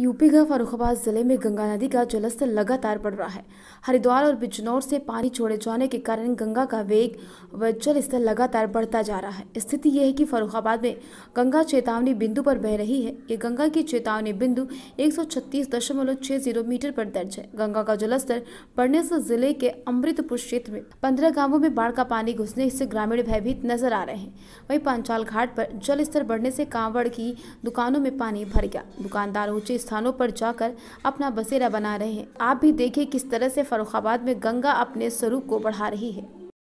UP के फरुखाबाद जिले में गंगा नदी का जलस्तर लगातार बढ़ रहा है हरिद्वार और बिजनौर से पानी छोड़े जाने के कारण गंगा का वेग व जल स्तर लगातार बढ़ता जा रहा है स्थिति यह है कि फरुखाबाद में गंगा चेतावनी बिंदु पर बह रही है ये गंगा की चेतावनी बिंदु एक मीटर पर दर्ज है गंगा का जलस्तर बढ़ने से जिले के अमृतपुर क्षेत्र में पंद्रह गाँवों में बाढ़ का पानी घुसने से ग्रामीण भयभीत नजर आ रहे हैं वही पंचाल घाट पर जल स्तर बढ़ने से कांवड़ की दुकानों में पानी भर गया दुकानदार ऊंचे स्थानों पर जाकर अपना बसेरा बना रहे हैं आप भी देखें किस तरह से फरुखाबाद में गंगा अपने स्वरूप को बढ़ा रही है